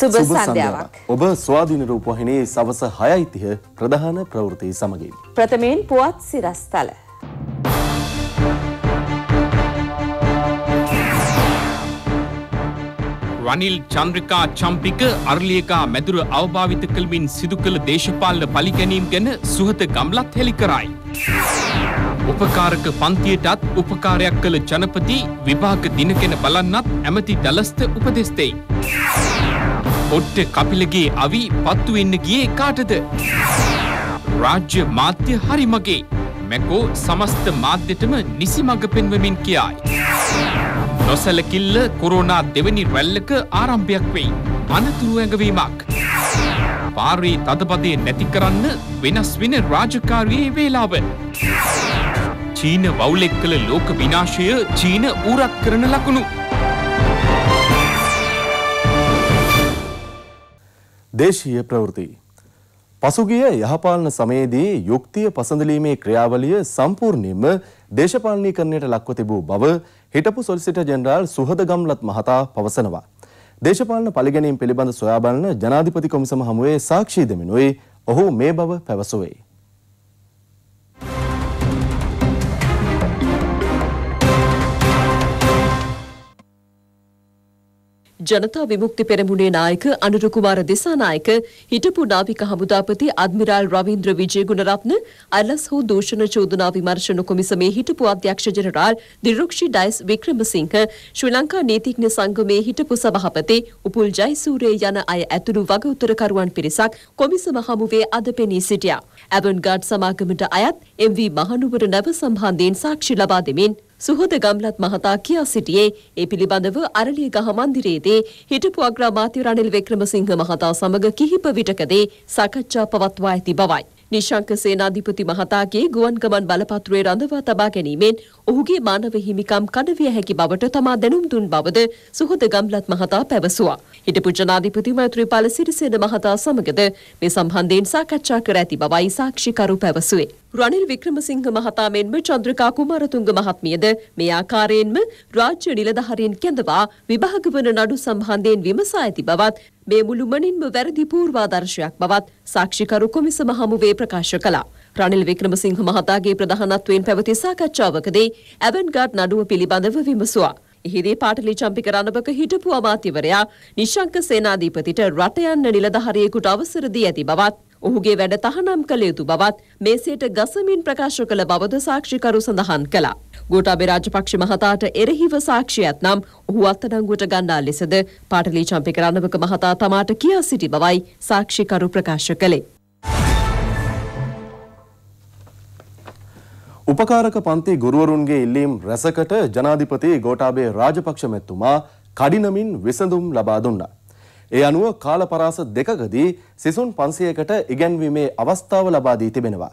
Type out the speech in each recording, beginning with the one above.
සුබ සන්ධ්‍යාවක්. ඔබ ස්වාධීන රූපවාහිනී සවස 6:30 ප්‍රධාන ප්‍රවෘත්ති සමගින්. ප්‍රථමයෙන් පුවත් සිරස්තල. රනිල් චන්ද්‍රිකා චම්පික අර්ලියකා මැදුර අවභාවිත කළමින් සිදු කළ දේශපාලන පලිගැනීම් ගැන සුහත ගම්ලත් හෙළි කරයි. උපකාරක පන්තියටත් උපකාරයක් කළ ජනපති විභාග දිනකෙන බලන්නත් ඇමති දලස්ත උපදෙස්තෙයි. කොට්ට කපිලගේ අවි පත්තුවෙන්න ගියේ කාටද. රාජ්‍ය මාධ්‍ය හරි මගේ මැකෝ සමස්ත මාධ්‍යටම නිසි මඟ පෙන්වමින් කියායි. නොසැලකිල්ල කොරෝනා දෙවැනි රැල්ලක ආරම්භයක් වෙයි. අනතුරු ඇඟවීමක්. පාරී තදපදේ නැති කරන්න වෙනස් වෙන රාජකාරයේ වේලාව. චීන වවුලෙක් කළ ලෝක විනාශය චීන ඌරක් කරන ලකුණු. දේශීය ප්‍රවෘත්ති. පසුගිය යහපාලන සමයේදී යුක්තිය පසඳලීමේ ක්‍රියාවලිය සම්පූර්ණයෙන්ම දේශපාලනීකරණයට ලක්ව තිබූ බව හිටපු සොලිසිටර් ජෙනරාල් සුහද ගම්ලත් මහතා පවසනවා. දේශපාලන පරිගැනීම් පිළිබඳ සොයා බලන ජනාධිපති කොමිසම හමුවේ සාක්ෂි දෙමිනුයි ඔහු මේ බව පැවසුවේ. ජනතා විමුක්ති පෙරමුණේ නායක අනුර කුමාර දිසානායක හිටපු නාවික හමුදාපති අද්මිරාල් රවීන්ද්‍ර විජේගුණරත්න අලස් හෝ දූෂණ චෝදනා විමර්ශන කොමිසමේ හිටපු අධ්‍යක්ෂ ජෙනරාල් දිරුක්ෂි ඩයිස් වික්‍රමසිංහ ශ්‍රී ලංකා නීතිඥ සංගමේ හිටපු සභාපති උපුල් ජයසූරිය යන අය ඇතුළු වගඋතරකරුවන් පිරිසක් කොමිසම හමුවේ අද පෙනී සිටියා. ඇවන්ගාඩ් සමාගමට අයත් එම්වී මහනුවර නැව සම්හන්ධයෙන් සාක්ෂි ලබා දෙමින් සුහද ගම්ලත් මහතා කියා සිටියේ ඒ පිළිබඳව අරලියගහ මන්දිරයේදී හිටපු අග්‍රාමාත්‍ය රනිල් වික්‍රමසිංහ මහතා සමග කිහිප විටකදී සාකච්ඡා පවත්වා ඇති බවයි. නිශංක සේනාධිපති මහතාගේ ගුවන් ගමන් බලපත්‍රයේ රඳවා තබා ගැනීමෙන් ඔහුගේ මානව හිමිකම් කඩවිය හැකි බවට තමා දැනුම් දුන් බවද සුහද ගම්ලත් මහතා පැවසුවා. හිටපු ජනාධිපති මෛත්‍රීපාල සිරිසේන මහතා සමගද මේ සම්බන්ධයෙන් සාකච්ඡා කර ඇති බවයි සාක්ෂිකරු පැවසුවේ. රනිල් වික්‍රමසිංහ මහතා මෙන්ම චන්ද්‍රකා කුමාරතුංග මහත්මියද මේ ආකාරයෙන්ම රාජ්‍ය නිලධාරීන් කැඳවා විභාග වන නඩු සම්බන්ධයෙන් විමසා ඇති බවත් මේ මුළුමනින්ම වැරදි පූර්වාදර්ශයක් බවත් සාක්ෂිකරු කොමිසම හමුවේ ප්‍රකාශ කළා. රනිල් වික්‍රමසිංහ මහතාගේ ප්‍රධානත්වයෙන් පැවති සාකච්ඡාවකදී ඇවන්ගාඩ් නඩුව පිළිබඳව විමසුවා. එහිදී පාටලි චම්පික රණබක හිටපු අමාත්‍යවරයා නිශංක සේනාධිපතිට රට යන්න නිලධාරියෙකුට අවසර දී ඇති බවත් ඔහුගේ වැඩ තහනම් කළ යුතු බවත් මේසේට ගසමින් ප්‍රකාශ කළ බවද සාක්ෂිකරු සඳහන් කළා. ගෝඨාභය රාජපක්ෂ මහතාට එරෙහිව සාක්ෂියක් නම් ඔහු අත්අඩංගුවට ගන්නා ලෙසද පාටලී චම්පික රණවක මහතා තමාට කියා සිටි බවයි සාක්ෂිකරු ප්‍රකාශ කළේ. උපකාරක පන්ති ගුරුවරුන්ගේ ඉල්ලීම් රැසකට ජනාධිපති ගෝඨාභය රාජපක්ෂ මෙතුමා කඩිනමින් විසඳුම් ලබා දුන්නා. ඒ අනුව කාලපරාස දෙකකදී සිසුන් 500කට ඉගැන්වීමේ අවස්ථාව ලබා දී තිබෙනවා.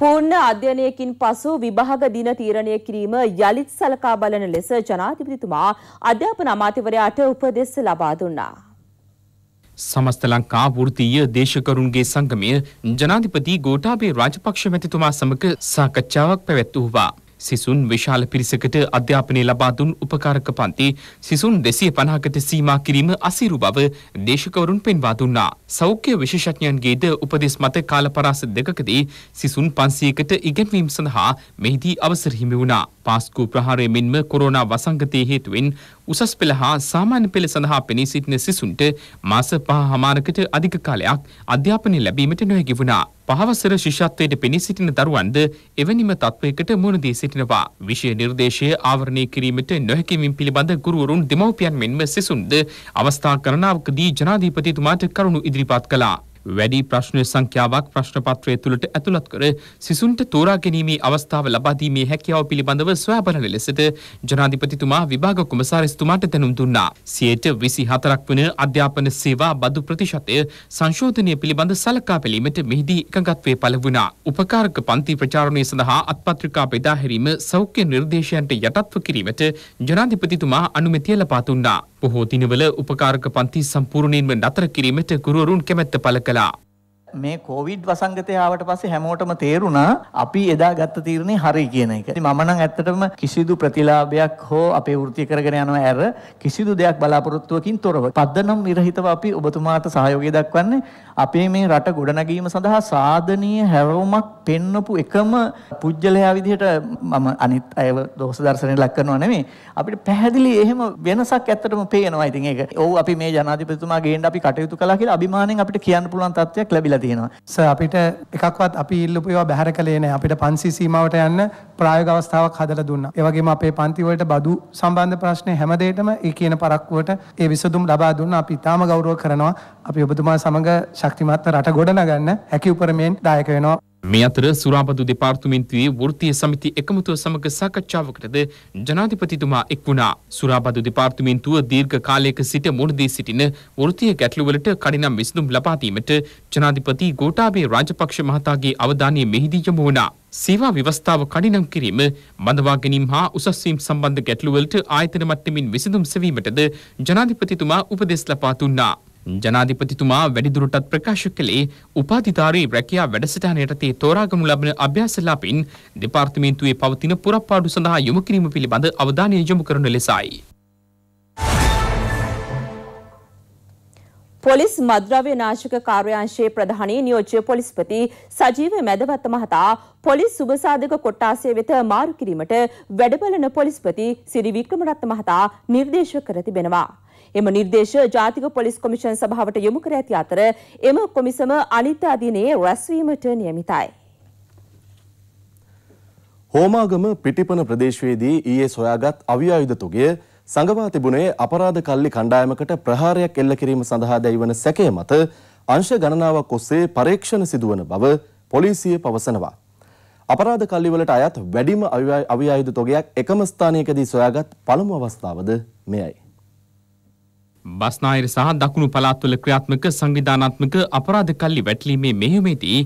පූර්ණ අධ්‍යයනයකින් පසු විභාග දින තීරණය කිරීම යළිත් සලකා බලන ලෙස ජනාධිපතිතුමා අධ්‍යාපන අමාත්‍යවරයාට උපදෙස් ලබා දුන්නා. සමස්ත ලංකා වෘත්තීය දේශකරුන්ගේ සංගමය ජනාධිපති ගෝඨාභය රාජපක්ෂ මැතිතුමා සමග සාකච්ඡාවක් පැවැත්වුවා. සිසුන් විශාල පිරිසකට අධ්‍යාපනය ලබා දුන් උපකාරක පන්ති සිසුන් 250කට සීමා කිරීම අසීරු බව දේශකවරුන් පෙන්වා දුන්නා. සෞඛ්‍ය විශේෂඥයන්ගේද උපදෙස් මත කාලපරාස දෙකකදී සිසුන් 500කට ඉගැන්වීම සඳහා මෙහිදී අවසර හිමි වුණා. පාස්කු ප්‍රහාරය මෙන්ම කොරෝනා වසංගතය හේතුවෙන් උසස් පෙළ හා සාමාන්‍ය පෙළ සඳහා පෙනී සිටින සිසුන්ට මාස පහ හමාරකට අධික කාලයක් අධ්‍යාපනය ලැබීමට නොහැකි වුණා. පහවසර ශිෂ්‍යත්වයට පෙනී සිටින දරුවන්ද එවැනිම තත්ත්වයකට මුහුණ දී සිටිනවා. විෂය නිර්දේශය ආවරණය කිරීමට නොහැකිවීම පිළිබඳ ගුරුවරුන් දෙමව්පියන් මෙන්ම සිසුන්ද අවස්ථා ගණනාවකදී ජනාධිපතිතුමාට කරුණු ඉදිරිපත් කළා. වැඩි ප්‍රශ්න සංඛ්‍යාවක් ප්‍රශ්න පත්‍රය තුළට ඇතුළත් කර සිසුන්ට තෝරා ගැනීමේ අවස්ථාව ලබා දීමේ හැකියාව පිළිබඳව සොයාබලන ලෙසට ජනාධිපතිතුමා විභාග කුමසාරිස්තුමාට දැනුම් දුන්නා. සියයට 24ක් වන අධ්‍යාපන සේවා බදු ප්‍රතිශතය සංශෝධනය පිළිබඳ සලකා බැලීමට මෙහිදී එකඟත්වය පළ වුණා. උපකාරක පන්ති ප්‍රචාරණය සඳහා අත්පත්‍රිකා බෙදා හැරීම සෞඛ්‍ය නිර්දේශයන්ට යටත්ව කිරීමට ජනාධිපතිතුමා අනුමැතිය ලබා දුන්නා. බොහෝ දිනවල උපකාරක පන්ති සම්පූර්ණයෙන්ම නතර කිරීමට ගුරුවරුන් කැමැත්ත පළ කළා. මේ කොවිඩ් වසංගතය ආවට පස්සේ හැමෝටම තේරුණා අපි එදා ගත්ත තීරණේ හරි කියන එක. ඉතින් මම නම් ඇත්තටම කිසිදු ප්‍රතිලාභයක් හෝ අපේ වෘත්තිය කරගෙන යනවා ඇර කිසිදු දෙයක් බලාපොරොත්තුවකින් තොරව පදනම් විරහිතව අපි ඔබතුමාට සහයෝගය දක්වන්නේ අපේ මේ රට ගොඩනැගීම සඳහා සාධනීය හැරවුමක් පෙන්වපු එකම පුජ්‍යලයා විදිහට මම අනිත් අයව දෝෂ දර්ශනය ලක් කරනවා නෙමෙයි අපිට පැහැදිලි එහෙම වෙනසක් ඇත්තටම පේනවා. ඉතින් ඒක ඔව් අපි මේ ජනාධිපතිතුමා ගේන්න අපි කටයුතු කළා කියලා අභිමාණයෙන් අපිට කියන්න පුළුවන් තත්ත්වයක් ලැබිලා තියෙනවා. ස අපිට එකක්වත් අපි ඉල්ලපු ඒවා බැහැර කළේ නැහැ. අපිට පන්සි සීමාවට යන්න ප්‍රායෝගික අවස්ථාවක් හදලා දුන්නා. ඒ වගේම අපේ පන්ති වලට බදු සම්බන්ධ ප්‍රශ්න හැම දෙයකම ඒ කියන පරක්කුවට ඒ විසඳුම් ලබා දුන්නා. අපි ඉතාම ගෞරව කරනවා. අපි ඔබතුමා සමග ශක්තිමත් රට ගොඩනගන්න හැකි උපරමයෙන් දායක වෙනවා. මේ අතර සුරාපදු දෙපාර්තමේන්තුවේ වෘත්තීය සමිති එකමුතුව සමග සාකච්ඡාවකටද ජනාධිපතිතුමා එක් වුණා. සුරාපදු දෙපාර්තමේන්තුව දීර්ඝ කාලයක සිට මුහුණදී සිටින වෘත්තීය ගැටලුවලට කඩිනම් විසඳුම් ලබා දීමට ජනාධිපති ගෝඨාභය රාජපක්ෂ මහතාගේ අවධානය මෙහිදී යොමු වුණා. සේවා ව්‍යවස්ථාව කඩිනම් කිරීම, බඳවා ගැනීම හා උසස් වීම සම්බන්ධ ගැටලුවලට ආයතන මට්ටමින් විසඳුම් සෙවීමටද ජනාධිපතිතුමා උපදෙස් ලබා දුන්නා. ජනාධිපතිතුමා වැඩිදුරටත් ප්‍රකාශ කළේ උපාධිධාරී රැකියා වැඩසටහන යටතේ තෝරාගනු ලබන අභ්‍යාසලාපින් දෙපාර්තමේන්තුවේ පවතින පුරප්පාඩු සඳහා යොමු කිරීම පිළිබඳ අවධානය යොමු කරන ලෙසයි. පොලිස් මද්‍රව්‍ය නාශක කාර්යාංශයේ ප්‍රධානී නියෝජ්‍ය පොලිස්පති සජීව මැදවත්ත මහතා පොලිස් සුබසාධක කොට්ටාසය වෙත මාරු කිරීමට වැඩබලන පොලිස්පති සිරි වික්‍රමරත්න මහතා නිර්දේශ කර තිබෙනවා. එම නිර්දේශ ජාතික පොලිස් කොමිෂන් සභාවට යොමු කර ඇති අතර එම කොමිසම අනිත් අදිනේ රැස්වීමට නියමිතයි. හෝමාගම පිටිපන ප්‍රදේශයේදී ඊයේ සොයාගත් අවියායුධ තුගය සංගවා තිබුණේ අපරාධ කල්ලි කණ්ඩායමකට ප්‍රහාරයක් එල්ල කිරීම සඳහා දැයිවන සැකය මත අංශ ගණනාවක් ඔස්සේ පරීක්ෂණ සිදුවන බව පොලිසිය පවසනවා. අපරාධ කල්ලිවලට අයත් වැඩිම අවියායුධ තොගයක් එකම ස්ථානයකදී සොයාගත් පළමු අවස්ථාවද මෙයයි. බස්නාහිර සහ දකුණු පළාත්වල ක්‍රියාත්මක සංවිධානාත්මක අපරාධ කල්ලි වැටලීමේ මෙහෙයුමේදී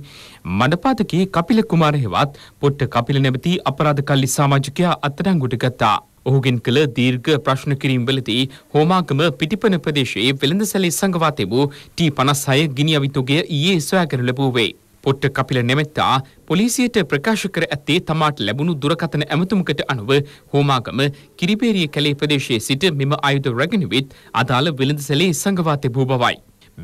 මඩපාතකේ කපිල කුමාර හෙවත් පොට්ට කපිල නැමැති අපරාධ කල්ලි සමාජිකයා අත්අඩංගුවට ගත්තා. ඔහුගෙන් කළ දීර්ඝ ප්‍රශ්න කිරීම් වලදී හෝමාගම පිටිපන ප්‍රදේශයේ වෙළඳසැලේ සංගවා තිබූ T56 ගිනි අවිතුගේ ඊයේ සොයාගෙන ලැබුවේ. පුට්ට කපිල නෙමෙත්තා පොලිසියට ප්‍රකාශ කර ඇත්තේ තමාට ලැබුණු දුරකථන ඇමතුමකට අනුව හෝමාගම කිරිපේරිය කැලේ ප්‍රදේශයේ සිට මෙම ආයුධ රැගෙන විත් අදාළ වෙළඳසැලේ සංගවා තිබූ බවයි.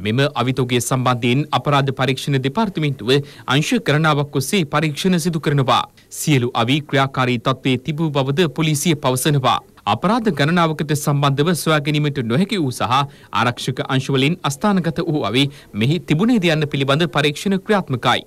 මෙම අවිතෝගය සම්බන්ධයෙන් අපරාධ පරීක්ෂණ දෙපාර්තමේන්තුව අංශ කරණාවක් ඔස්සේ පරීක්ෂණ සිදු කරනවා. සියලු අවි ක්‍රියාකාරී තත්ත්වයේ තිබූ බවද පොලිසිය පවසනවා. අපරාධ ගණනාවකට සම්බන්ධව සොයා ගැනීමට නොහැකි වූ සහ ආරක්ෂක අංශවලින් අස්ථානගත වූ අවි මෙහි තිබුණේද යන්න පිළිබඳ පරීක්ෂණ ක්‍රියාත්මකයි.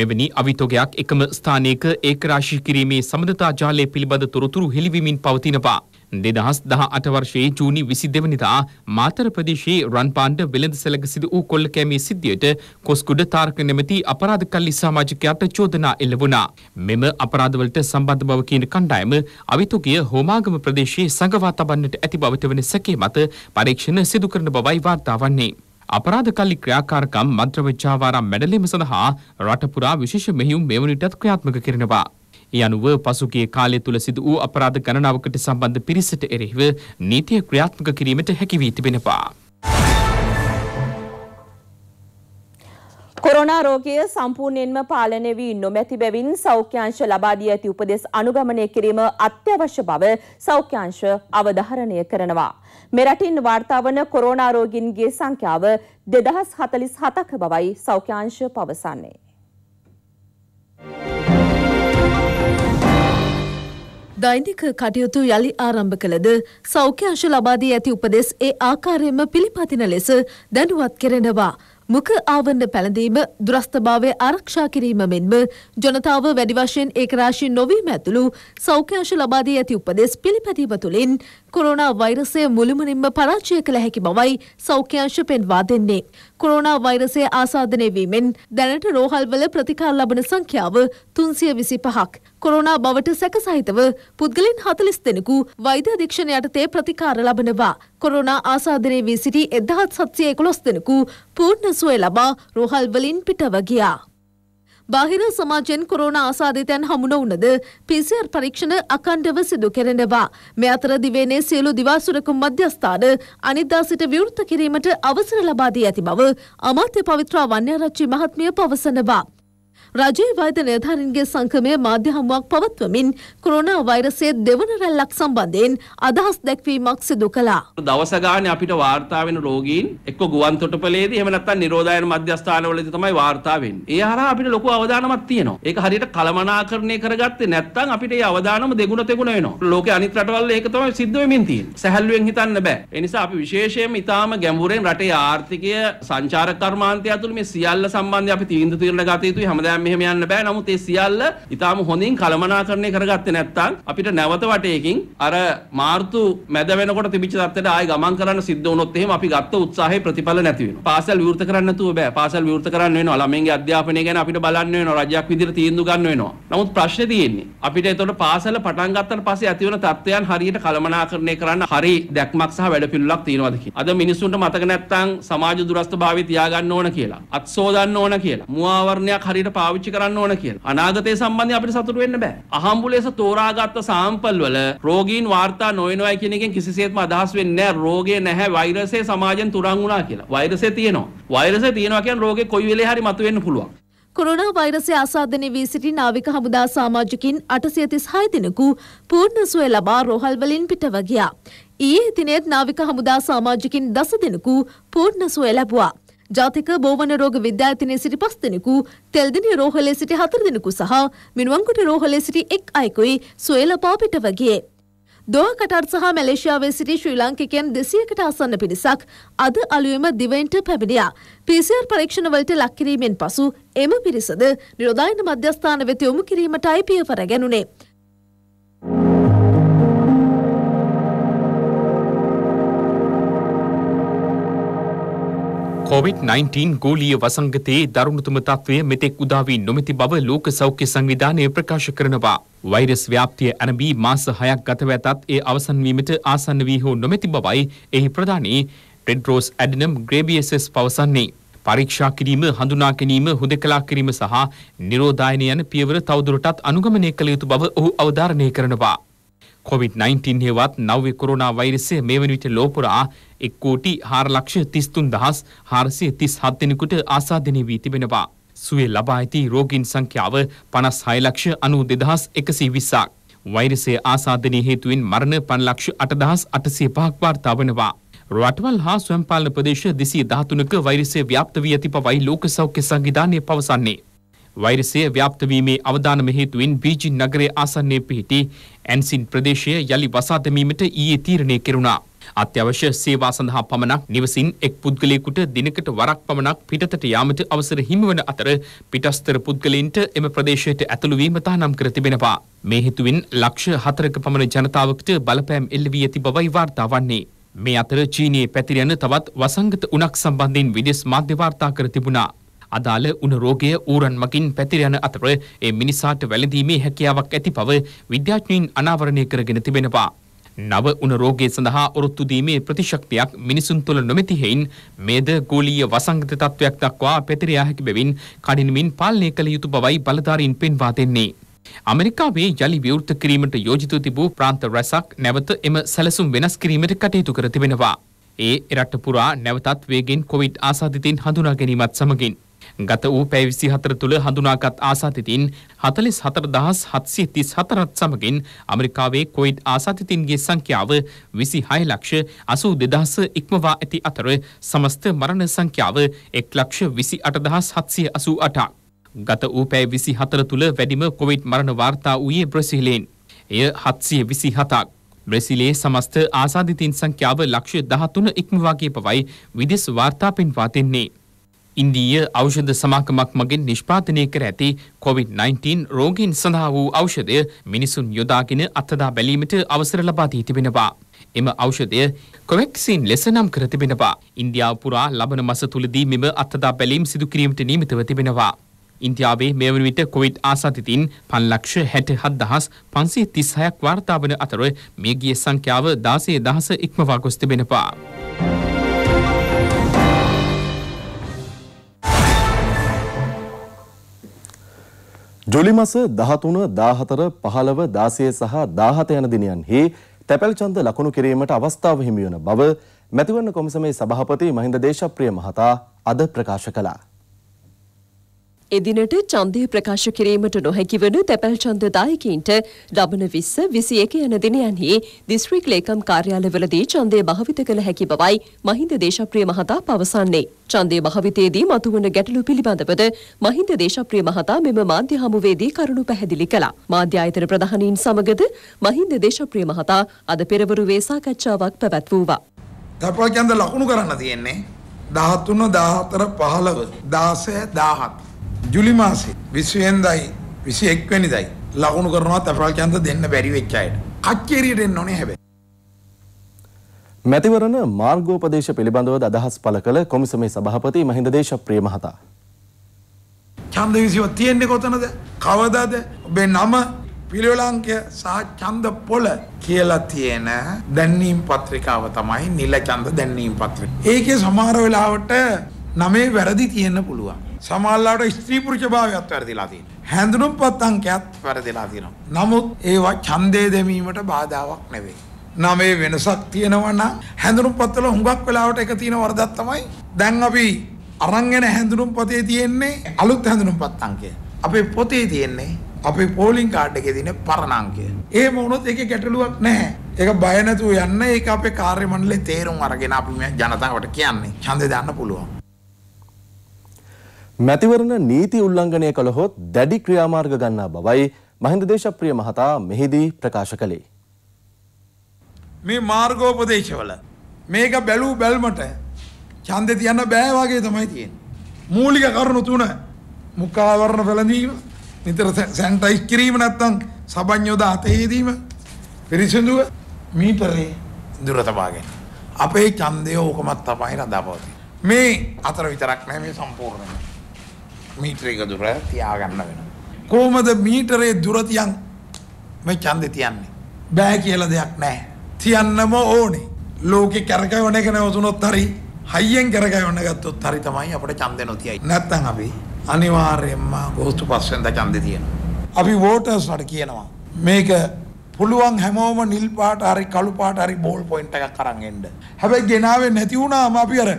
මෙවැනි අවිතෝගයක් එකම ස්ථානයක ඒකරාශී කිරීමේ සමඳතා ජාලය පිළිබඳ තොරතුරු හෙළිවීමින් පවතිනවා. දෙදහස් දහ අටවර්ශයේ ජූනි විසි දෙවනිදා මාතර ප්‍රදේශයේ රන්පාණ්ඩ වෙළඳ සැලක සිදු වූ කොල්ල කෑමේ සිද්ධියට කොස්කුඩ තාර්ක නැමැති අපරාධකල්ලි සමාජිකයාට චෝදනා එල්ල වුණා. මෙම අපරාධවලට සම්බන්ධ බව කියන කණ්ඩායම අවිතුගිය හෝමාගම ප්‍රදේශයේ සඟවා තබන්නට ඇති බවට වන සැකේ මත පරීක්ෂණ සිදු කරන බවයි වාර්තා වන්නේ. අපරාධකල්ලි ක්‍රියාකාරකම් මන්ත්‍රවිචාවාරම් මැඩලීම සඳහා රටපුරා විශේෂ මෙහිුම් මෙවනිටත් ක්‍රියාත්මක කරනවා. ඒ අනුව පසුගිය කාලය තුළ සිදු වූ අපරාධ ගණනාවකට සම්බන්ධ පිරිසට එරෙහිව නීතිය ක්‍රියාත්මක කිරීමට හැකි වී තිබෙනවා. කොරෝනා රෝගය සම්පූර්ණයෙන්ම පාලනය වී නොමැති බැවින් සෞඛ්‍යංශ ලබා දී ඇති උපදෙස් අනුගමනය කිරීම අත්‍යවශ්‍ය බව සෞඛ්‍යංශ අවධාරණය කරනවා. මෙරටින් වාර්තා වන කොරෝනා රෝගීන්ගේ සංඛ්‍යාව 2047ක බවයි සෞඛ්‍යංශ පවසන්නේ. දෛනික කටයුතු යළි ආරම්භ කළද සෞඛ්‍ය අංශ ලබා දී ඇති උපදෙස් ඒ ආකාරයෙන්ම පිළිපදින ලෙස දැනුවත් කෙරෙනවා. මුඛ ආවරණ පැළඳීම දුරස්ථභාවය ආරක්ෂා කිරීම මෙන්ම ජනතාව වැඩි වශයෙන් ඒකරාශී නොවීම ඇතුළු සෞඛ්‍ය අංශ ලබා දී ඇති උපදෙස් පිළිපැදීම තුළින් කොරෝනා වෛරසය මුළුමනින්ම පරාජය කළ හැකි බවයි සෞඛ්‍ය අංශ පෙන්වා දෙන්නේ. කොරෝනා වෛරසය ආසාදනය වීමෙන් දැනට රෝහල්වල ප්‍රතිකාර ලබන සංඛ්‍යාව තුන්සිය විසි පහක්. කොරෝනා බවට සැකසහිතව පුද්ගලින් හතලිස් දෙනෙකු වෛද්‍ය අධීක්ෂණ යටතේ ප්‍රතිකාර ලබනවා. කොරෝනා ආසාදනය වී සිටි එදහත් සත්සය කොළොස් දෙනෙකු පූර්ණ සුවය ලබා රෝහල්වලින් පිටව ගියා. බාහිර සමාජයෙන් කොරෝනා ආසාදිතයන් හමු නොවුනද PCR පරීක්ෂණ අකණ්ඩව සිදු කෙරෙනවා. මේ අතර දිවයිනේ සියලු දිවා සුරකම් මධ්‍යස්ථාන අනිද්දා සිට විවෘත කිරීමට අවසර ලබා දී ඇති බව අමාත්‍ය පවිත්‍රා වන්නාරච්චි මහත්මිය පවසනවා. රජයේ වෛද්‍ය නිලධාරීන්ගේ සංගමය මාධ්‍ය හමුවක් පවත්වමින් කොරෝනා වෛරසයේ දෙවන රැල්ලක් සම්බන්ධයෙන් අදහස් දැක්වීමක් සිදු කළා. දවස ගානේ අපිට වාර්තා වෙන රෝගීන් එක්ක ගුවන් තොටුපළේදී එහෙම නැත්නම් නිරෝධායන මධ්‍යස්ථානවලදී තමයි වාර්තා වෙන්නේ. ඒ හරහා අපිට ලොකු අවදානමක් තියෙනවා. ඒක හරියට කළමනාකරණය කරගත්තේ නැත්නම් අපිට ඒ අවදානම දෙගුණ තෙගුණ වෙනවා. ලෝකේ අනිත් රටවල් ඒක තමයි සිද්ධ වෙමින් තියෙන්නේ. සැහැල්ලුවෙන් හිතන්න බෑ. ඒ නිසා අපි විශේෂයෙන්ම ඊටාම ගැඹුරෙන් රටේ ආර්ථිකය සංචාරක කර්මාන්තය ඇතුළු මේ සියල්ල සම්බන්ධයෙන් අපි තීන්දුව తీරන ගත යුතුයි. හැමදාම මෙහෙම යන්න බෑ. නමුත් ඒ සියල්ල ඊටාම හොඳින් කළමනාකරණය කරගත්තේ නැත්නම් අපිට නැවත වටේකින් අර මාර්තු මැද වෙනකොට තිබිච්ච තත්ත්වයට ආයෙ ගමන් කරන්න සිද්ධ වුණොත් එහෙම අපි ගත්ත උත්සාහයේ ප්‍රතිඵල නැති වෙනවා. පාසල් විවෘත කරන්න නැතුව බෑ. පාසල් විවෘත කරන්න වෙනවා. ළමයින්ගේ අධ්‍යාපනය ගැන අපිට බලන්න වෙනවා. රජයක් විදිහට තීන්දුව ගන්න වෙනවා. නමුත් ප්‍රශ්නේ තියෙන්නේ අපිට එතකොට පාසල පටන් ගත්තට පස්සේ ඇති වෙන තත්ත්වයන් හරියට කළමනාකරණය කරන්න හරි දැක්මක් සහ වැඩපිළිවෙලක් තියෙනවද කියලා. අද මිනිසුන්ට මතක නැත්නම් සමාජ දුරස්ථභාවය තියාගන්න ඕන කියලා. අත්සෝදන්න ඕන කියලා. මුවාවරණයක් හරියට පාවිච්චි පාවිච්චි කරන්න ඕන කියන. අනාගතය සම්බන්ධයෙන් අපිට සතුටු වෙන්න බෑ. අහඹු ලෙස තෝරාගත් සාම්පල් වල රෝගීන් වාර්තා නොවෙනවා කියන එකෙන් කිසිසේත්ම අදහස් වෙන්නේ නෑ රෝගේ නැහැ වෛරසය සමාජයෙන් තුරන් වුණා කියලා. වෛරසය තියෙනවා. වෛරසය තියෙනවා කියන්නේ රෝගේ කොයි වෙලේ හරි මතුවෙන්න පුළුවන්. කොරුණා වෛරසය ආසාධනය වී සිටි නාවික හමුදා සාමාජිකින් අටසිය තිස්හය දෙනෙකු පූර්ණ සුවය ලබා රෝහල් වලින් පිටව ගියා. ඊයේ දිනෙත් නාවික හමුදා සාමාජිකින් දස දෙනෙකු පූර්ණ සුවය ලැබුවා. ජාතික බෝවන රෝග විද්‍යාතිනය සිටි පස් දෙනෙකු තෙල්දිනය රෝහලේ සිටි හතර දෙනෙකු සහ මිනුවන්කුට රෝහලේ සිටි එක් අයකුයි සුවේල පාපිට වගේ. දෝහ කටර් සහ මැලේෂයාාවේ සිටි ශ්‍රී ලංකිකයන් දෙසියකට අසන්න පිරිසක් අද අලුවම දිවයින්ට පැබිඩියා. පිසිර් පරීක්ෂණවලට ලක්කිරීමෙන් පසු එම පිරිසද නිරෝධායන මධ්‍යස්ථාන වෙත යොමු කිරීමට අයිපියවර ගැනුණේ. කොවිD-19 ගෝලීය වසංගතයේ දරුණුතම තත්ත්වය මෙතෙක් උදා වී නොමැති බව ලෝක සෞඛ්‍ය සංවිධානය ප්‍රකාශ කරනවා. වෛරස් ව්‍යාප්තිය ඇරඹී මාස 6ක් ගත වෙතත් ඒ අවසන් වීමට ආසන්න වී හෝ නොමැති බවයි එහි ප්‍රධානී ටෙඩ්‍රෝස් ඇඩනම් ග්‍රේබියසස් පවසන්නේ. පරීක්ෂා කිරීම, හඳුනා ගැනීම, හුදකලා කිරීම සහ නිරෝධායන යන පියවර තවදුරටත් අනුගමනය කළ යුතු බව ඔහු අවධාරණය කරනවා. කොවිD-19 හෙවත් නව්‍ය කොරුණා වෛරසය මේ වන විට ලෝපුරා එක් කෝටි හාර ලක්ෂ තිස්තුන් දහස් හාරසිය තිස් හත් දෙනෙකුට ආසාධනය වී තිබෙනවා. සුවේ ලබා ඇති රෝගීන් සංඛ්‍යාව පනස් හයලක්ෂ අනු දෙදහස් එකසී විස්සක්. වෛරසය ආසාධනය හේතුවෙන් මරණ පන්ලක්ෂ අටදහස් අටසේ පහක් වාර්තා වනවා. රටවල් හා ස්වම්පාලන ප්‍රදේශ දෙසී ධාතුනක වෛරසය ව්‍යාප්ත වී ඇති පවයි ලෝක සෞඛ්‍ය සංවිධානය පවසන්නේ. වෛරසය ව්‍යාප්ත වීමේ අවදානම හේතුවෙන් බීජිං නගරයේ ආසන්නයේ පිහිටි ඇන්සින් ප්‍රදේශය යලි වසා දැමීමට ඊයේ තීරණය කෙරුණා. අත්‍යවශ්‍ය සේවා සඳහා පමණක් නිවසින් එක් පුද්ගලයෙකුට දිනකට වරක් පමණක් පිටතට යාමට අවසර හිමිවන අතර පිටස්තර පුද්ගලයින්ට එම ප්‍රදේශයට ඇතුළු වීම තහනම් කර තිබෙනවා. මේ හේතුවෙන් ලක්ෂ 4ක පමණ ජනතාවකට බලපෑම් එල්ල වී ඇති බවයි වාර්තා වන්නේ. මේ අතර චීනයේ පැතිර යන තවත් වසංගත උණක් සම්බන්ධයෙන් විදේශ මාධ්‍ය වාර්තා කර තිබුණා. අදාළ උණ රෝගය ඌරන් මගින් පැතිර යන අතර ඒ මිනිසාට වැළඳීමේ හැකියාවක් ඇති බව විද්‍යාඥයින් අනාවරණය කරගෙන තිබෙනවා. නව උණ රෝගය සඳහා ඔරොත්තු දීමේ ප්‍රතිශක්තියක් මිනිසුන් තුළ නොමැති හේයින් මේද ගෝලීය වසංගත තත්වයක් දක්වා පැතිර යා හැකි බැවින් කඩිනමින් පාලනය කළ යුතු බවයි බලධාරීන් පෙන්වා දෙන්නේ. ඇමරිකාවේ යළි විවෘත කිරීමට යෝජිතව තිබූ ප්‍රාන්ත රැසක් නැවත එම සැලසුම් වෙනස් කිරීමට කටයුතු කර තිබෙනවා. ඒ එරට පුරා නැවතත් වේගෙන් කොවිඩ් ආසාධිතයින් හඳුනා ගැනීමත් සමගින් ගත වූ පැය 24 තුළ හඳුනාගත් ආසාතිතින් 44734ත් සමගින් ඇමරිකාවේ කොවිඩ් ආසාතිතින්ගේ සංඛ්‍යාව 26 ලක්ෂ 82000 ඉක්මවා ඇති අතර සමස්ත මරණ සංඛ්‍යාව 1 ලක්ෂ 28788ක්. ගත වූ පැය 24 තුළ වැඩිම කොවිඩ් මරණ වාර්තා වූයේ බ්‍රසීලයෙන්. එය 727ක්. බ්‍රසිලයේ සමස්ත ආසාධිතින් සංඛ්‍යාව ලක්ෂ 13 ඉක්මවාගේ පවයි විදෙස් වාර්තා පෙන්වා දෙන්නේ. ඉන්දීය ඖෂධ සමාකමක් මගින් නිෂ්පාදනය කර ඇති COVID-19 රෝගීන් සඳහා වූ ඖෂධය මිනිසුන් යොදාගෙන අත්දා බැලීමට අවසර ලබා දී තිබෙනවා. එම ඖෂධය කොවැක්සින් ලෙස නම් කර තිබෙනවා. ඉන්දියාව පුරා ලබන මස තුලදී මෙම අත්දා බැලීම් සිදු කිරීමට නියමිතව තිබෙනවා. ඉන්දියාවේ මේ වන විට කොවිඩ් ආසාතිතින් පන්ලක්ෂ හැට හත්දහස් පන්සේ තිස්හයක් වාර්තාාවන අතර මේගිය සංඛ්‍යාව දාසේ දහස ඉක්මවා ගොස් තිබෙනවා. ජුලි මස 13, 14, 15, 16 සහ 17 යන දිනයන්හි තැපැල් ඡන්ද ලකුණු කිරීමට අවස්ථාව හිමි වන බව මැතිවරණ කොමිසමේ සභාපති මහින්ද දේශප්‍රිය මහතා අද ප්‍රකාශ කළා. එදිනට ඡන්දය ප්‍රකාශ කිරීමට නොහැකි වන තැපැල් ඡන්ද දායකයින්ට ලබන 20 21 යන දිනයන්හි දිස්ත්‍රික් ලේකම් කාර්යාලවලදී ඡන්දය භාවිත කළ හැකි බවයි මහින්ද දේශප්‍රිය මහතා පවසන්නේ. ඡන්දය භාවිතයේදී මතුවන ගැටලු පිළිබඳවද මහින්ද දේශප්‍රිය මහතා මෙම මාධ්‍ය හමුවේදී කරුණු පැහැදිලි කළා. මාධ්‍ය ආයතන ප්‍රධානීන් සමගද මහින්ද දේශප්‍රිය මහතා අද පෙරවරුවේ සාකච්ඡාවක් පැවැත්වුවා. තැපැල් ඡන්ද ලකුණු කරන්න තියෙන්නේ 13 14 15 16 17 ජුලි මාසේ 20 විසි එක්වැනිදයි ලකුණු කරනවත් ඇපරල් චන්ද දෙන්න බැරි වෙච්චායට කච්චේරියට එන්න ඕනේ හැබැයි. මැතිවරණ මාර්ගෝපදේශ පිළිබඳව අදහස් පළ කළ කොමිසමේ සභාපති මහින්ද දේශප්‍රිය මහතා. ඡන්ද විසිව තියෙන්නේ කොතනද? කවදද? ඔබේ නම පිළිවෙලංකය සහ ඡන්ද පොළ කියලා තියෙන දැන්වීම් පත්‍රිකාව තමයි නිල ඡන්ද දැන්වීම් පත්‍රිකාව. ඒකේ සමහර වෙලාවට නමේ වැරදි තියෙන්න පුළුවන්. සමහරවිට ස්ත්‍රී පුරුෂ භාවයත් වැරදිලා තියෙනවා. හැඳුනුම්පත් අංකයත් වැරදිලා තියෙනවා. නමුත් ඒවා ඡන්දේ දෙමීමට බාධාවක් නෙවෙයි. නමේ වෙනසක් තියෙනවා නම් හැඳුනුම්පත් වල හුඟක් වෙලාවට එක තියෙන වරදක් තමයි දැන් අපි අරන්ගෙන හැඳුනුම්පතේ තියෙන්නේ අලුත් හැඳුනුම්පත් අංකය. අපේ පොතේ තියෙන්නේ අපේ පෝලිං කාඩ් එකේ තියෙන පරණ අංකය. එහෙම වුණොත් ඒකේ ගැටලුවක් නැහැ. ඒක බය නැතුව යන්න ඒක අපේ කාර්ය මණ්ඩලයේ තේරුම් අරගෙන අපි මේ ජනතාවට කියන්නේ ඡන්දේ දාන්න පුළුවන්. මැතිවරණ නීති උල්ලංඝනය කළහොත් දැඩි ක්‍රියාමාර්ග ගන්නා බවයි මහින්ද දේශප්‍රිය මහතා මෙහිදී ප්‍රකාශ කළේ. මේ මාර්ගෝපදේශවල මේක බැලූ බැල්මට ඡන්දේ තියන්න බෑ වගේ තමයි තියෙන්නේ. මූලික කරුණු තුන මුඛාවරණ වැළඳීම, නිතර සැනිටයිස් කිරීම නැත්නම් සබඤ්ඤෝද අතේදීම පිරිසිදුව මීටරේ දුර තබා ගැනීම. අපේ ඡන්දය ඕකමත් තමයි රඳාපවතින්නේ. මේ අතර විතරක් නෑ මේ සම්පූර්ණයි. මීටරයක දුර තියාගන්න වෙනවා. කොහොමද මීටරේ දුර තියන් මේ ඡන්දේ තියන්නේ? බෑ කියලා දෙයක් නැහැ. තියන්නම ඕනේ. ලෝකෙ කරකවන එක නැවතුනොත් හරි හයියෙන් කරකවන්න ගත්තොත් හරි තමයි අපිට ඡන්දේ නොතියයි. නැත්තම් අපි අනිවාර්යයෙන්ම ගෝස්තු පස්සෙන්ද ඡන්දේ තියෙනවා. අපි වෝටර්ස්ලාට කියනවා මේක පුළුවන් හැමෝම නිල් පාට හරි කළු පාට හරි බෝල් පොයින්ට් එකක් අරන් එන්න. හැබැයි ගෙනාවේ නැති වුණාම අපි අර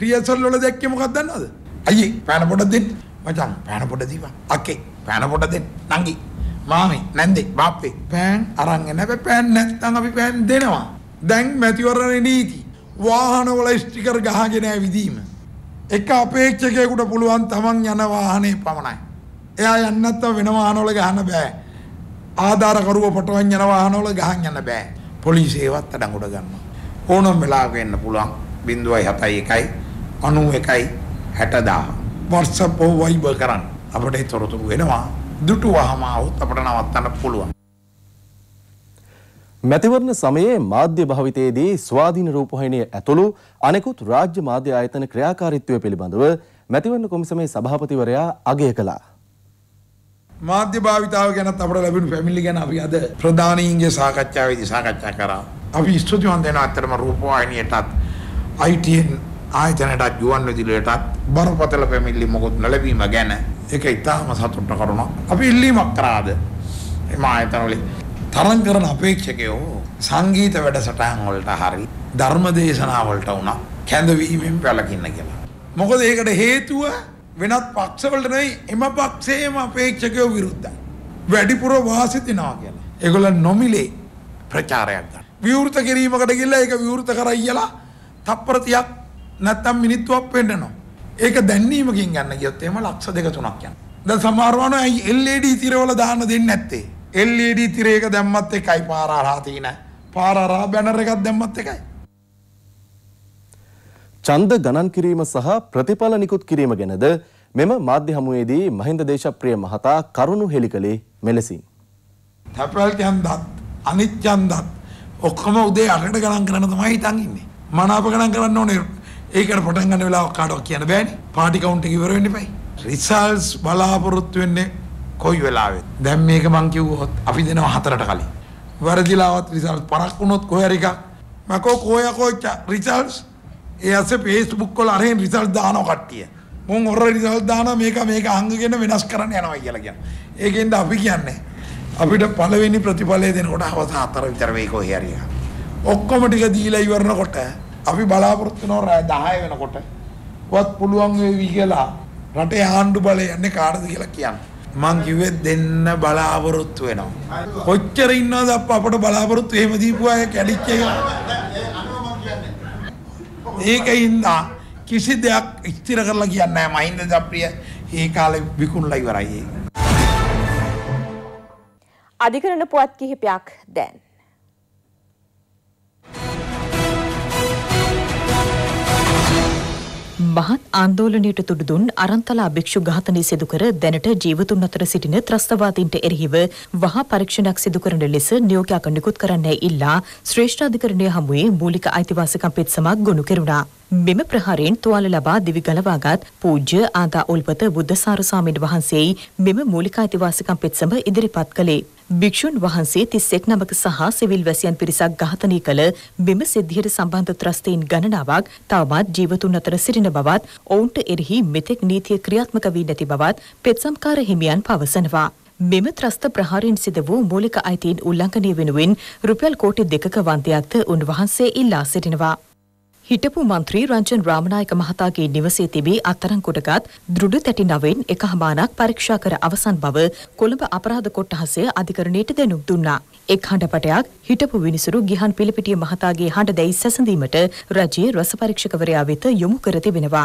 රියසල් වල දැක්කේ මොකක්ද දන්නවද? අයියේ පෑන පොඩක් දෙන්න. මචං පෑන පොඩ දීපන්. අකේ පෑන පොඩ දෙන්න. නංගි මාමේ නැන්දේ බාප්පේ පෑන් අරන් එන හැබැයි පෑන් නැත්නම් අපි පෑන් දෙනවා. දැන් මැතිවරණ නීති වාහනවල ස්ටිකර් ගහගෙන ඇවිදීම. එක අපේක්ෂකයෙකුට පුළුවන් තමන් යන වාහනේ පමණයි. එයා යන්නේ නැත්නම් වෙන වාහනවල ගහන්න බෑ. ආධාරකරුව පොටවන් යන වාහනවල ගහන් යන්න බෑ. පොලිසියවත් අඩංගුඩ ගන්නවා. ඕනම වෙලාවක එන්න පුළුවන් 0.71යි 91යි 60000. WhatsApp හෝ Viber කරන්න. අපට ඒ තොරතුරු වෙනවා. දුටුවාම આવොත් අපට නවත්තන්න පුළුවන්. මැතිවරණ සමයේ මාධ්‍ය භාවිතයේදී ස්වාධීන රූපවාහිනිය ඇතුළු අනෙකුත් රාජ්‍ය මාධ්‍ය ආයතන ක්‍රියාකාරීත්වය පිළිබඳව මැතිවරණ කොමිසමේ සභාපතිවරයා අගය කළා. මාධ්‍ය භාවිතාව ගැනත් අපට ලැබුණු පැමිණිලි ගැන අපි අද ප්‍රධානීන්ගේ සාකච්ඡාවේදී සාකච්ඡා කරා. අපි ස්තුතිවන්ත වෙනවා අත්‍තරම රූපවාහිනියටත් ITN ආයතනයටත් ගුවන් විදුලියටත් බරපතල පැමිණිලි මොකොත් නොලැබීම ගැන ඒක ඉතාම සතුටට කරුණක් අපි ඉල්ලීමක් කරාද එම ආයතනවල තරම් කරන අපේක්ෂකයෝ සංගීත වැඩසටහන් වලට හරි ධර්ම දේශනා වලට උනා කැඳවීමෙන් වැළකින්න කියලා මොකද ඒකට හේතුව වෙනත් පක්ෂවලට නෙවෙයි එම පක්ෂයේම අපේක්ෂකයෝ විරුද්ධයි වැඩිපුර වාසි දෙනවා කියලා ඒගොල්ලන් නොමිලේ ප්‍රචාරයක් ගන්න විවෘත කිරීමකට ගිහිල්ලා ඒක විවෘත කරයි කියලා තප්පර 30ක් නැත්තම් මිනිත්තුවක් වෙන්නනවා. ඒක දැන්නීමකින් ගන්න ගියොත් එහෙම ලක්ෂ දෙක තුනක් යනවා. දැන් සමහරවන ඇයි LED තිරවල දාන්න දෙන්නේ නැත්තේ? LED තිරයක දැම්මත් එකයි පාර හරහා තියෙන. පාර හරහා බැනර් එකක් දැම්මත් එකයි. ඡන්ද ගණන් කිරීම සහ ප්‍රතිඵල නිකුත් කිරීම ගැනද මෙම මාධ්‍ය හමුවේදී මහින්ද දේශප්‍රිය මහතා කරුණු හෙළිකලේ මෙලෙසින්. තැපැල් ඡන්දත් අනිත් ඡන්දත් ඔක්කොම උදේ අරකට ගණන් කරන්න තමයි හිතන් ඉන්නේ. මනාප ගණන් කරන්න ඕනේ ඒකට පටන් ගන්න වෙලාවක් කාටවත් කියන්න බෑනේ. පාටි කවුන්ට් එක ඉවර වෙන්න එපයි. රිසල්ට්ස් බලාපොරොත්තු වෙන්නේ කොයි වෙලාවෙත්. දැන් මේක මං කිව්වොත් අපි දෙනවා හතරට කලින්. වරදිලාවත් රිසල්ට් පරක් වුණොත් කොහේ හරි එකක් මකෝ කොය කොච්ච රිසල්ට්ස් ඒ අස්සේ Facebook වල අරෙන් රිසල්ට් දානවා කට්ටිය. මොන් හොර රිසල්ට් දානවා මේක මේක අංගගෙන වෙනස් කරන්න යනවා කියලා කියන. ඒකෙන්ද අපි කියන්නේ අපිට පළවෙනි ප්‍රතිඵලය දෙනකොට හවස හතර විතර වෙයි කොහේ හරි එකක්. ඔක්කොම ටික දීලා ඉවරනකොට අපි බලාපොරොත්තු වෙනවා රෑ 10 වෙනකොට වත් පුළුවන් වෙවි කියලා රටේ ආණ්ඩු බලය යන්නේ කාටද කියලා කියන්න. මං කිව්වේ දෙන්න බලාපොරොත්තු වෙනවා. කොච්චර ඉන්නවද අපට බලාපොරොත්තු එහෙම දීපු අය කැඩිච්ච එක. ඒකින්ද කිසි දෙයක් ස්ථිර කරලා කියන්නේ නැහැ මහින්ද ජප්‍රිය ඒ කාලේ විකුණලා ඉවරයි. අධිකරණ පුවත් කිහිපයක් දැන් මහත් ආන්දෝලනයට තුඩු දුන් අරන්තලා භික්ෂු ඝාතනය සිදු කර දැනට ජීවතුන් අතර සිටින ත්‍රස්තවාදීන්ට එරෙහිව වහා පරීක්ෂණයක් සිදු කරන ලෙස නියෝගයක් නිකුත් කරන්නයි ඉල්ලා ශ්‍රේෂ්ඨාධිකරණය හමුවේ මූලික අයිතිවාසිකම් පෙත්සමක් ගොනු කෙරුණා. මෙම ප්‍රහාරයෙන් තුවාල ලබා දිවි ගලවාගත් පූජ්‍ය ආදා උල්පත බුද්ධසාර ස්වාමීන් වහන්සේයි මෙම මූලික අයිතිවාසිකම් පෙත්සම ඉදිරිපත් කළේ. භික්ෂුන් වහන්සේ 31 නමක සහ සිවිල් වැසියන් පිරිසක් ඝාතනය කළ බිම සිද්ධියට සම්බන්ධ ත්‍රස්තීන් ගණනාවක් තවමත් ජීවතුන් අතර සිටින බවත් ඔවුන්ට එරෙහි මෙතෙක් නීතිය ක්‍රියාත්මක වී නැති බවත් පෙත්සම්කාර හිමියන් පවසනවා. මෙම ත්‍රස්ත ප්‍රහාරින් සිද වූ මූලික අයිතීන් උල්ලංඝනය වෙනුවෙන් රුපියල් කෝටි දෙකක වන්දයක්ද උන්වහන්සේ ඉල්ලා සිටිනවා. හිටපු මන්ත්‍රී රංජන් රාමනායක මහතාගේ නිවසේ තිබී අත්අඩංගුවටගත් දෘඩු තැටි නවෙන් එක හමානක් පරීක්ෂා කර අවසන් බව කොළඹ අපරාධ කොට්ටහසේ අධිකරණයට දැනුම් දුන්නා. එක් හඬපටයක් හිටපු විනිසුරු ගිහන් පිලිපිටිය මහතාගේ හඬ දැයි සැසඳීමට රජයේ රස පරීක්ෂකවරයා වෙත යොමු කර තිබෙනවා.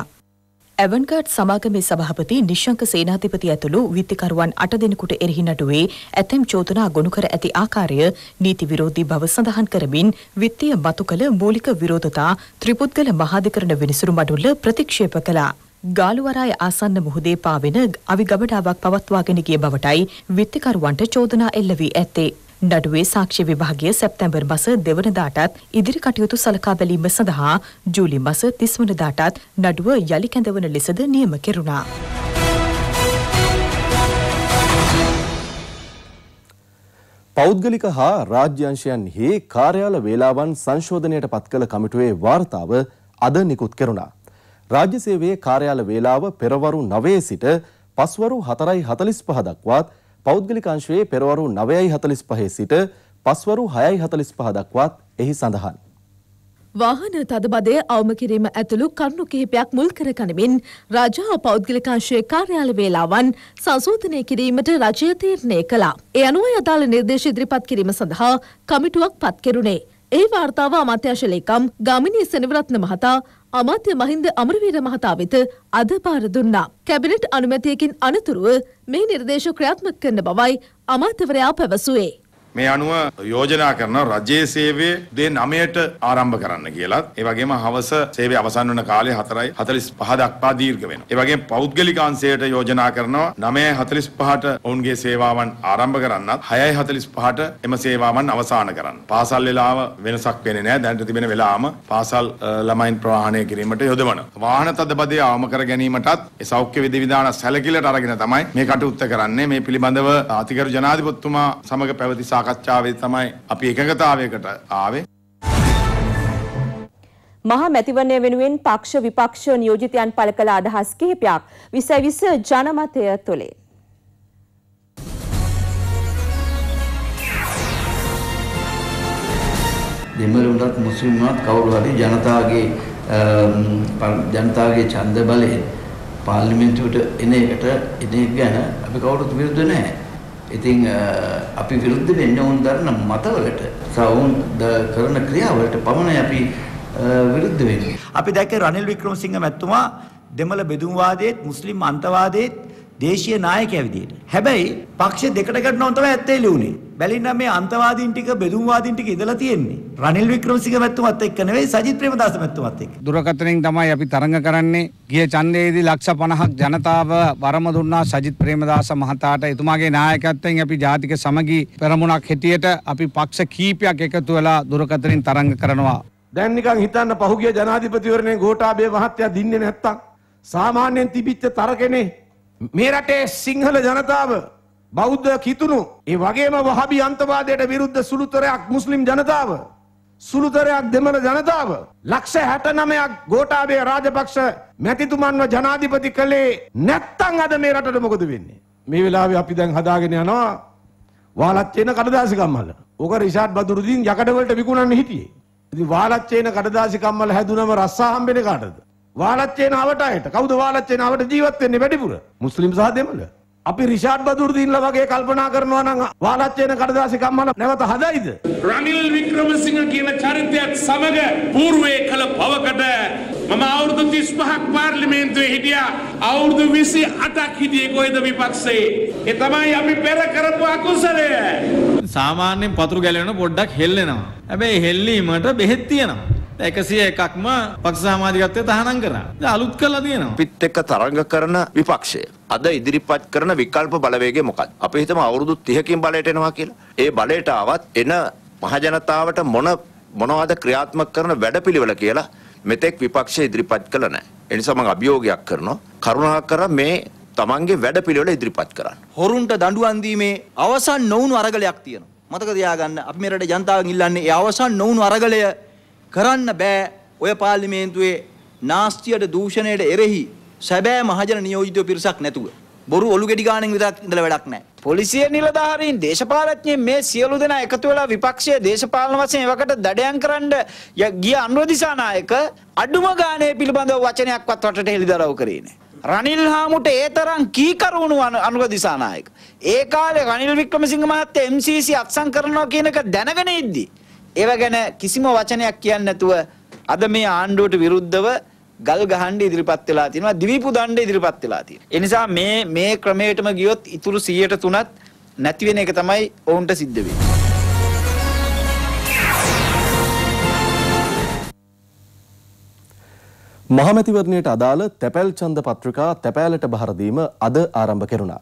ඇවන්ගාඩ් සමාගමේ සභාපති නිශංක සේනාධිපති ඇතුළු විත්තිකරුවන් අට දෙනෙකුට එරෙහි නඩුවේ ඇතැම් චෝදනා ගොනු කර ඇති ආකාරය නීති විරෝධී බව සඳහන් කරමින් විත්තිය මතු කළ මූලික විරෝධතා ත්‍රිපුද්ගල මහාධිකරණ විනිසුරු මඩුල්ල ප්‍රතික්ෂේප කළා. ගාලුවරාය ආසන්න මුහුදේ පාවෙන අවිගබඩාවක් පවත්වාගෙන ගිය බවටයි විත්තිකරුවන්ට චෝදනා එල්ල වී ඇත්තේ. නඩුවේ සාක්ෂි විභාගය සැප්තැම්බර් මස දෙවනදාටත් ඉදිරි කටයුතු සලකා බැලීම සඳහා ජූලි මස තිස්වනදාටත් නඩුව යළි කැඳවන ලෙසද නියම කෙරුණා. පෞද්ගලික හා රාජ්‍යංශයන්හි කාර්යාල වේලාවන් සංශෝධනයට පත් කළ කමිටුවේ වාර්තාව අද නිකුත් කෙරුණා. රාජ්‍ය සේවයේ කාර්යාල වේලාව පෙරවරු 9 සිට පස්වරු 4:45 දක්වාත් පෞද්ගලික අංශයේ පෙරවරු 9:45 සිට පස්වරු 6:45 දක්වාත් එහි සඳහන්. වාහන තදබදය අවම කිරීම ඇතුළු කරුණු කිහිපයක් මුල් කර ගනිමින් රජා පෞද්ගලික අංශයේ කාර්යාල වේලාවන් සංශෝධනය කිරීමට රජය තීරණය කළා. ඒ අනුව යථාල නිර්දේශ ඉදිරිපත් කිරීම සඳහා කමිටුවක් පත් කෙරුණේ. ඒ වාර්තාව අමාත්‍යංශ ලේකම් ගාමිණී සෙනවිරත්න මහතා අමාත්‍ය මහින්ද අමරවීර මහතා වෙත අද පාර දුන්නා. කැබිනට් අනුමැතියකින් අනතුරුව මේ නිර්දේශ ක්‍රියාත්මක කරන බවයි අමාත්‍යවරයා පැවසුවේ. මේ අනුව යෝජනා කරන රජයේ සේවය දේ නමයට ආරම්භ කරන්න කියලත් ඒ වගේම හවස සේවය අවසන් වන කාලය 4:45 දක්වා දීර්ඝ වෙනවා. ඒ වගේම පෞද්ගලිකාංශයට යෝජනා කරනවා 9:45ට ඔවුන්ගේ සේවාවන් ආරම්භ කරන්නත් 6:45ට එම සේවාවන් අවසන් කරන්න. පාසල් වේලාව වෙනසක් වෙන්නේ නැහැ. දැනට තිබෙන වේලාවම පාසල් ළමයින් ප්‍රවාහණය කිරීමට යොදවන. වාහන තදබදය අවම කර ගැනීමටත් ඒ සෞඛ්‍ය විධි විධාන සැලකිල්ලට අරගෙන තමයි මේ කටයුත්ත කරන්නේ. මේ පිළිබඳව අතිගරු ජනාධිපතිතුමා සමග පැවති සාකච්ඡාවේ තමයි අපි එකඟතාවයකට ආවේ. මහා මැතිවරණය වෙනුවෙන් පක්ෂ විපක්ෂ නියෝජිතයන් පළ කළ අදහස් කිහිපයක් විසයි විස ජනමතය තුළේ. දෙමළුණත් මුස්ලිම්වත් කවුරු හරි ජනතාවගේ ජනතාවගේ ඡන්ද බලයෙන් පාර්ලිමේන්තුවට එන එකට එන එක ගැන අපි කවුරුත් විරුද්ධ නැහැ. ඉතින් අපි විරුද්ධ වෙන්න ඕන දරන මතවලට සවුන් කරන ක්‍රියාවලට පමණයි අපි විරුද්ධ වෙන්නේ. අපි දැක්ක රනිල් වික්‍රමසිංහ මැතිතුමා දෙමළ බෙදුම් වාදයේත් මුස්ලිම් අන්තවාදයේත් දේශීය නායකයා විදියට. හැබැයි පක්ෂ දෙකට ගන්නවම තමයි ඇත්තේ ලියුනේ. බැලින්නම් මේ අන්තවාදීන් ටික බෙදුම්වාදීන් ටික ඉඳලා තියෙන්නේ. රනිල් වික්‍රමසිංහ මැතිතුමත් එක්ක නෙවෙයි සජිත් ප්‍රේමදාස මැතිතුමත් එක්ක. දුරකථනෙන් තමයි අපි තරඟ කරන්නේ. ගිය ඡන්දයේදී ලක්ෂ 50ක් ජනතාව වරම දුන්නා සජිත් ප්‍රේමදාස මහතාට. එතුමාගේ නායකත්වයෙන් අපි ජාතික සමගි පෙරමුණක් හැටියට අපි පක්ෂ කීපයක් එකතු වෙලා දුරකථනෙන් තරඟ කරනවා. දැන් නිකන් හිතන්න පහුගිය ජනාධිපතිවරණේ ගෝඨාභය මහත්තයා දින්නේ නැත්තම් සාමාන්‍යයෙන් තිබිච්ච තරකනේ මේ රටේ සිංහල ජනතාව බෞද්ධ කිතුණු ඒ වගේම වහබි අන්තවාදයට විරුද්ධ සුළුතරයක් මුස්ලිම් ජනතාව සුළුතරයක් දෙමළ ජනතාව ලක්ෂ 69ක් ගෝඨාභය රාජපක්ෂ මැතිතුමන්ව ජනාධිපති කළේ නැත්තම් අද මේ රටට මොකද වෙන්නේ මේ වෙලාවේ අපි දැන් හදාගෙන යනවා වාලච්චේන කඩදාසි කම්මල ඕක රිෂාඩ් බදුරුදීන් යකඩ වලට විකුණන්න හිටියේ ඉතින් වාලච්චේන කඩදාසි කම්මල හැදුනම රස්සා හම්බෙන්නේ කාටද වාලච්චේනාවට අයට කවුද වාලච්චේනාවට ජීවත් වෙන්නේ වැඩිපුර මුස්ලිම් සහ දෙමළ අපි රිෂාඩ් බදුර් දින්ලා වගේ කල්පනා කරනවා නම් වාලච්චේන කඩදාසි කම්මල නැවත හදයිද රනිල් වික්‍රමසිංහ කියන චරිතයත් සමග పూర్වයේ කළ පවකට මම අවුරුදු 35ක් පාර්ලිමේන්තුවේ හිටියා අවුරුදු 28ක් හිටියේ කොයිද විපක්ෂයේ ඒ තමයි අපි පෙර කරපු අකුසලය සාමාන්‍යයෙන් පතුරු ගැලවෙන පොඩ්ඩක් හෙල්ලෙනවා හැබැයි හෙල්ලීමට බෙහෙත් තියෙනවා එකසිය එකක්ම පක්ෂ සමාජිකත්වය තහනම් කරා. අලුත් කරලා තියෙනවා. පිට එක්ක තරඟ කරන විපක්ෂය. අද ඉදිරිපත් කරන විකල්ප බලවේගය මොකක්ද? අපි හිතමු අවුරුදු 30කින් බලයට එනවා කියලා. ඒ බලයට ආවත් එන මහජනතාවට මොන මොනවද ක්‍රියාත්මක කරන වැඩපිළිවෙල කියලා මෙතෙක් විපක්ෂය ඉදිරිපත් කළ නැහැ. ඒ නිසා මම අභියෝගයක් කරනවා. කරුණාකර මේ තමන්ගේ වැඩපිළිවෙල ඉදිරිපත් කරන්න. හොරුන්ට දඬුවම් දීමේ අවසන් නොවුණු අරගලයක් තියෙනවා. මතක තියාගන්න අපි මේ රටේ ජනතාවගෙන් ඉල්ලන්නේ ඒ අවසන් නොවුණු අරගලය කරන්න බෑ ඔය පාර්ලිමේන්තුවේ නාස්තියට දූෂණයට එරෙහි සැබෑ මහජන නියෝජිතව පිරිසක් නැතුව. බොරු ඔලු ගෙඩි ගානෙන් විතරක් ඉඳලා වැඩක් නැහැ. පොලිසිය නිලධාරීන් දේශපාලඥයින් මේ සියලු දෙනා එකතු වෙලා විපක්ෂය දේශපාලන වශයෙන් එවකට දඩයම් කරන්න ගිය අනුර දිසානායක අඩුම ගානේ පිළිබඳව වචනයක්වත් රටට හෙළිදරව් කරේ නැහැ. රනිල් හාමුට ඒ තරම් කීකරුණු අනුර දිසානායක. ඒ කාලේ රනිල් වික්‍රමසිංහ මහත්තයා MCC අත්සන් කරනවා කියන එක දැනගෙන ඉද්දී ඒව ගැන කිසිම වචනයක් කියන්නේ නැතුව අද මේ ආණ්ඩුවට විරුද්ධව ගල් ගහන්න ඉදිරිපත් වෙලා තියෙනවා දිවිපු දණ්ඩ ඉදිරිපත් වෙලා තියෙනවා. ඒ නිසා මේ මේ ක්‍රමයටම ගියොත් ඉතුරු 100%ත් නැති වෙන එක තමයි ඔවුන්ට සිද්ධ වෙන්නේ. මහමැතිවරණයට අදාළ තැපැල් ඡන්ද පත්‍රිකා තැපෑලට බහර දීම අද ආරම්භ කෙරුණා.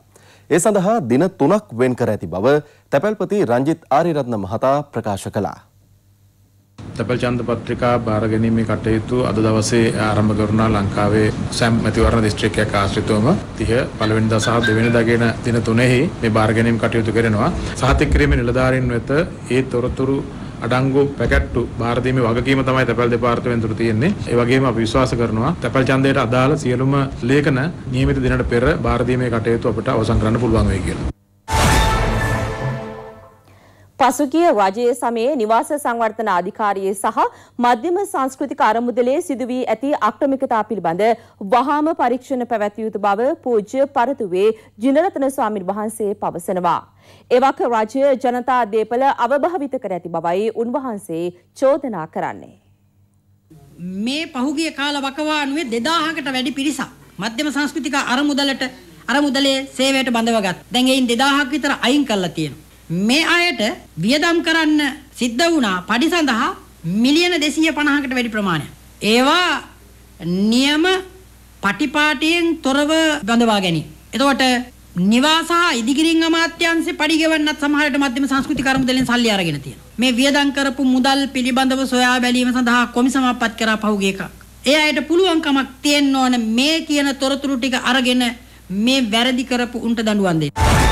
ඒ සඳහා දින 3ක් වෙන් කර ඇති බව තැපැල්පති රංජිත් ආරියරත්න මහතා ප්‍රකාශ කළා. තැපල් ඡන්ද පත්‍රිකා භාරගැනීමේ කටයුතු අද දවසේ ආරම්භ කරනවා ලංකාවේ සෑම් මැතිවරණ දිස්ත්‍රික්කයක් ආශ්‍රිතවම 30 පළවෙනිදා සහ දෙවෙනිදා කියන දින තුනෙහි මේ භාරගැනීම් කටයුතු කරනවා. සහතික කිරීමේ නිලධාරීන් වෙත ඒ තොරතුරු අඩංගු පැකට්ටු භාර දීමේ වගකීම තමයි තැපැල් දෙපාර්තමේන්තුවට තියෙන්නේ. ඒ වගේම අපි විශ්වාස කරනවා තැපැල් ඡන්දයට අදාළ සියලුම ලේඛන නියමිත දිනකට පෙර භාර දීමේ කටයුතු අපිට අවසන් කරන්න පුළුවන් වෙයි කියලා. පසුගිය රජයේ සමයේ නිවාස සංවර්ධන අධිකාරියේ සහ මධ්‍යම සංස්කෘතික අරමුදලේ සිදුවී ඇති අක්‍රමිකතා පිළිබඳ වහාම පරීක්ෂණ පැවැත්විය යුතු බව පූජ්‍ය පරතුවේ ජිනරතන ස්වාමීන් වහන්සේ පවසනවා. එවක රජය ජනතා දේපල අවභාවිත කර ඇති බවයි උන්වහන්සේ චෝදනා කරන්නේ. මේ පහුගිය කාල වකවානුවේ 2000කට වැඩි පිරිසක් මධ්‍යම සංස්කෘතික අරමුදලට අරමුදලේ සේවයට බඳවගත්. දැන් එයින් 2000ක් විතර අයින් කරලා තියෙනවා. මේ අයට වියදම් කරන්න සිද්ධ වුණා පඩි සඳහා මිලියන 250කට වැඩි ප්‍රමාණයක්. ඒවා නියම පටිපාටියෙන් තොරව බඳවා ගැනීම. එතකොට නිවාස හා ඉදිකිරීම් අමාත්‍යාංශේ පඩි ගෙවන්නත් සමහරට මධ්‍යම සංස්කෘතික අරමුදලෙන් සල්ලි අරගෙන තියෙනවා. මේ වියදම් කරපු මුදල් පිළිබඳව සොයා බැලීම සඳහා කොමිසමක්පත් කරා පහුගිය එකක්. ඒ අයට පුළුවන්කමක් තියෙන්න ඕන මේ කියන තොරතුරු ටික අරගෙන මේ වැරදි කරපු උන්ට දඬුවම් දෙන්න.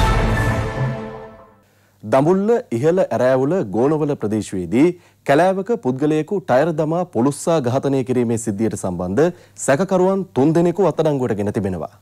දඹුල්ල ඉහළ ඇරෑවුල ගෝනවල ප්‍රදේශයේදී කැලෑවක පුද්ගලයෙකු ටයර් දමා පොලුස්සා ඝාතනය කිරීමේ සිද්ධියට සම්බන්ධ සැකකරුවන් තුන්දෙනෙකු අත්අඩංගුවට ගෙන තිබෙනවා.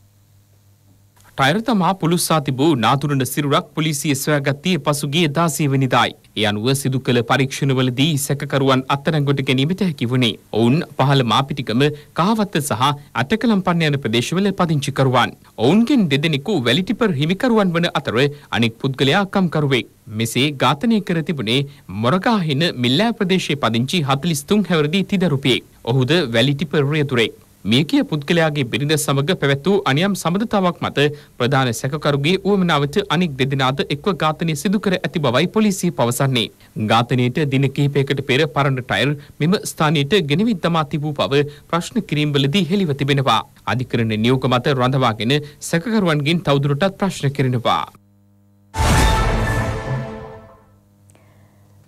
ටයර තමා පුලුස්සා තිබූ නාතුරන සිරුරක් පොලිසිය සොයාගත්තේ පසුගිය 16 වෙනිදායි. ඒ අනුව සිදු කළ පරීක්ෂණවලදී සැකකරුවන් අත්අඩංගුවට ගැනීමට හැකි වුණේ. ඔවුන් පහළ මාපිටිකම කහවත්ත සහ අටකලම්පන්න යන ප්‍රදේශවල පදිංචි කරුවන්. ඔවුන්ගෙන් දෙදෙනෙකු වැලිටිපර හිමිකරුවන් වන අතර අනෙක් පුද්ගලයා කම්කරුවෙක්. මෙසේ ඝාතනය කර තිබුණේ මොරගාහින මිල්ලෑ ප්‍රදේශයේ පදිංචි 43 හැවිරිදි තිදරුපියෙක්. ඔහුද වැලිටිපර රියතුරෙක්. මියගිය පුද්ගලයාගේ බිරිඳ සමග පැවැත් වූ අනියම් සබඳතාවක් මත ප්‍රධාන සැකකරුගේ උවමනාවට අනෙක් දෙදෙනාද එක්ව ඝාතනය සිදු කර ඇති බවයි පොලිසිය පවසන්නේ. ඝාතනයට දින කිහිපයකට පෙර පරණ ටයිල් මෙම ස්ථානයට ගෙනවිත් දමා තිබූ බව ප්‍රශ්න කිරීම්වලදී හෙළිව තිබෙනවා. අධිකරණ නියෝග මත රඳවාගෙන සැකකරුවන්ගෙන් තවදුරටත් ප්‍රශ්න කරනවා.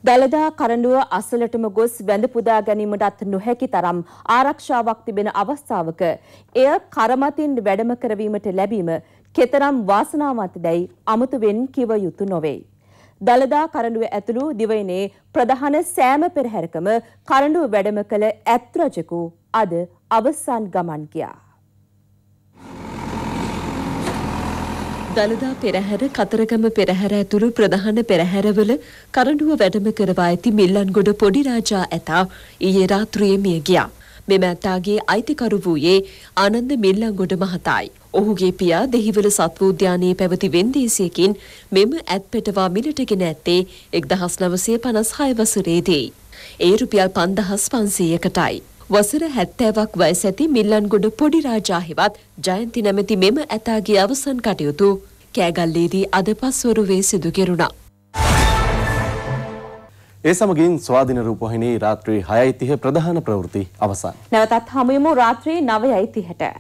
දළදා කරඬුව අසලටම ගොස් වැඳ පුදා ගැනීමටත් නොහැකි තරම් ආරක්ෂාවක් තිබෙන අවස්ථාවක එය කරමතින් වැඩම කරවීමට ලැබීම කෙතරම් වාසනාවන්තදයි අමුතුවෙන් කිව යුතු නොවේ. දළදා කරඬුව ඇතුළු දිවයිනේ ප්‍රධාන සෑම පෙරහැරකම කරඬුව වැඩම කළ ඇත්රජකු අද අවසන් ගමන් ගියා. දළදා පෙරහැර කතරගම පෙරහැර ඇතුළු ප්‍රධාන පෙරහැරවල කරඬුව වැඩම කරවා ඇති මිල්ලන්ගොඩ පොඩි රාජා ඇතා ඊයේ රාත්‍රියේ මිය ගියා. මෙම ඇතාගේ අයිතිකරු වූයේ ආනන්ද මිල්ලන්ගොඩ මහතායි. ඔහුගේ පියා දෙහිවල සත්ව උද්‍යානයේ පැවති වෙන්දේසියකින් මෙම ඇත් පෙටවා මිලටගෙන ඇත්තේ 1956 වසරේදී. ඒ රුපියල් 5500කටයි. වසර 70ක් වයස ඇති මිල්ලන්ගොඩ පොඩි රාජාහිවත් ජයන්ති නැමැති මෙම ඇතාගේ අවසන් කටයුතු කෑගල්ලේදී අද පස්වරුවේ සිදු කෙරුණා. ඒ සමගින් ස්වාධින රූපහිණී රාත්‍රී 6:30 ප්‍රධාන ප්‍රවෘත්ති අවසන්. නැවතත් හමුවෙමු රාත්‍රී 9:30ට.